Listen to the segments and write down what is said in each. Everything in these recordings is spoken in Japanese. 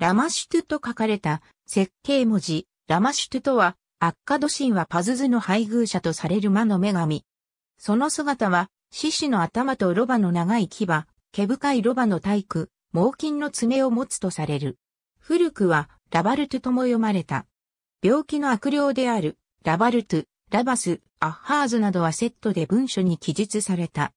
ラマシュトゥと書かれた設計文字、ラマシュトゥとは、アッカド神はパズズの配偶者とされる魔の女神。その姿は、獅子の頭とロバの長い牙、毛深いロバの体育、猛禽の爪を持つとされる。古くは、ラバルトゥとも読まれた。病気の悪霊である、ラバルトゥ、ラバス、アッハーズなどはセットで文書に記述された。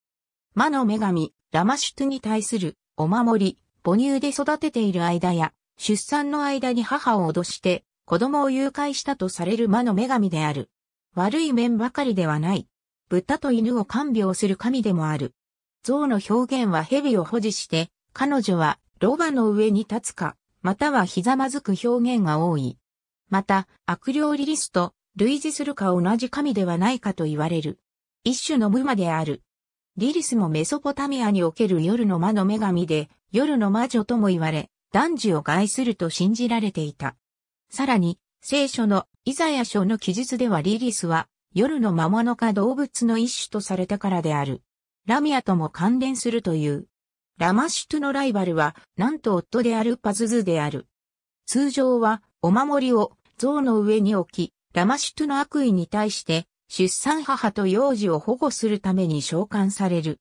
魔の女神、ラマシュトゥに対する、お守り、母乳で育てている間や、出産の間に母を脅して子供を誘拐したとされる魔の女神である。悪い面ばかりではない。豚と犬を看病する神でもある。象の表現は蛇を保持して、彼女はロバの上に立つか、またはひざまずく表現が多い。また、悪霊リリスと類似するか同じ神ではないかと言われる。一種の無魔である。リリスもメソポタミアにおける夜の魔の女神で、夜の魔女とも言われ、男児を害すると信じられていた。さらに、聖書のイザヤ書の記述ではリリスは夜の魔物か動物の一種とされたからである。ラミアとも関連するという。ラマシュトのライバルは、なんと夫であるパズズである。通常は、お守りを像の上に置き、ラマシュトの悪意に対して、出産母と幼児を保護するために召喚される。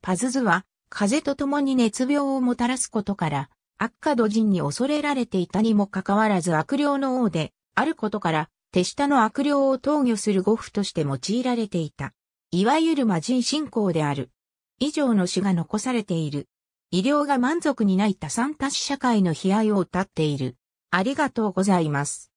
パズズは、風と共に熱病をもたらすことから、悪化土人に恐れられていたにもかかわらず悪霊の王で、あることから、手下の悪霊を投御する護符として用いられていた。いわゆる魔人信仰である。以上の詩が残されている。医療が満足にない多産多死社会の悲哀を歌っている。ありがとうございます。